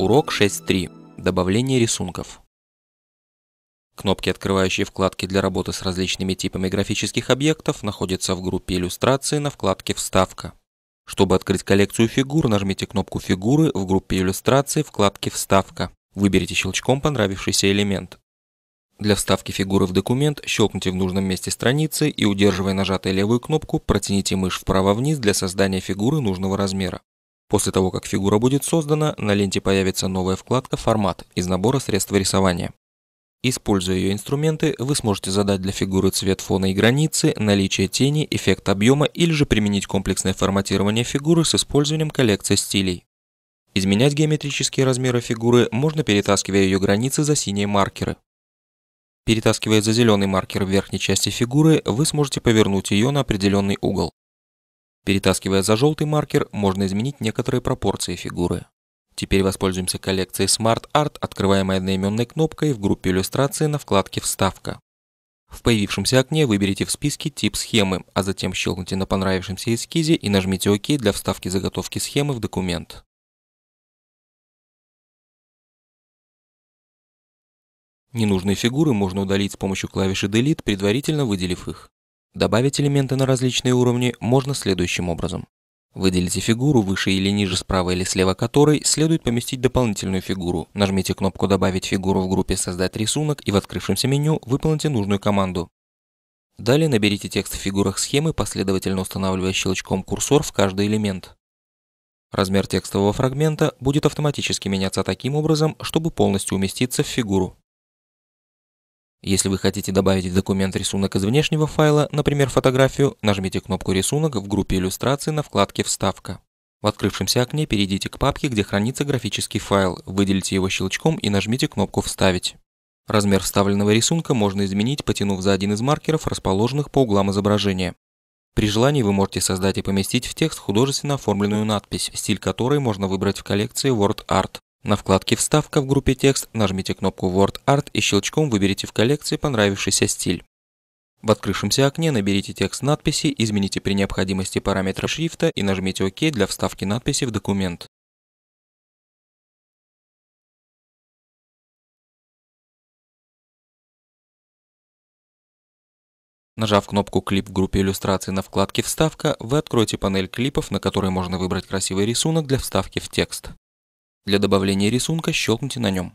Урок 6.3. Добавление рисунков. Кнопки, открывающие вкладки для работы с различными типами графических объектов, находятся в группе иллюстрации на вкладке «Вставка». Чтобы открыть коллекцию фигур, нажмите кнопку «Фигуры» в группе иллюстрации вкладки «Вставка». Выберите щелчком понравившийся элемент. Для вставки фигуры в документ щелкните в нужном месте страницы и, удерживая нажатой левую кнопку, протяните мышь вправо-вниз для создания фигуры нужного размера. После того, как фигура будет создана, на ленте появится новая вкладка «Формат» из набора средств рисования. Используя ее инструменты, вы сможете задать для фигуры цвет фона и границы, наличие тени, эффект объема или же применить комплексное форматирование фигуры с использованием коллекции стилей. Изменять геометрические размеры фигуры можно, перетаскивая ее границы за синие маркеры. Перетаскивая за зеленый маркер в верхней части фигуры, вы сможете повернуть ее на определенный угол. Перетаскивая за желтый маркер, можно изменить некоторые пропорции фигуры. Теперь воспользуемся коллекцией Smart Art, открываемой одноименной кнопкой в группе иллюстрации на вкладке «Вставка». В появившемся окне выберите в списке тип схемы, а затем щелкните на понравившемся эскизе и нажмите «Ок» для вставки заготовки схемы в документ. Ненужные фигуры можно удалить с помощью клавиши Delete, предварительно выделив их. Добавить элементы на различные уровни можно следующим образом. Выделите фигуру, выше или ниже, справа или слева которой следует поместить дополнительную фигуру. Нажмите кнопку «Добавить фигуру» в группе «Создать рисунок» и в открывшемся меню выполните нужную команду. Далее наберите текст в фигурах схемы, последовательно устанавливая щелчком курсор в каждый элемент. Размер текстового фрагмента будет автоматически меняться таким образом, чтобы полностью уместиться в фигуру. Если вы хотите добавить в документ рисунок из внешнего файла, например, фотографию, нажмите кнопку «Рисунок» в группе иллюстрации на вкладке «Вставка». В открывшемся окне перейдите к папке, где хранится графический файл, выделите его щелчком и нажмите кнопку «Вставить». Размер вставленного рисунка можно изменить, потянув за один из маркеров, расположенных по углам изображения. При желании вы можете создать и поместить в текст художественно оформленную надпись, стиль которой можно выбрать в коллекции WordArt. На вкладке «Вставка» в группе «Текст» нажмите кнопку «Word Art» и щелчком выберите в коллекции понравившийся стиль. В открывшемся окне наберите текст надписи, измените при необходимости параметры шрифта и нажмите «Ок» для вставки надписи в документ. Нажав кнопку «Клип» в группе иллюстрации на вкладке «Вставка», вы откроете панель клипов, на которой можно выбрать красивый рисунок для вставки в текст. Для добавления рисунка щелкните на нем.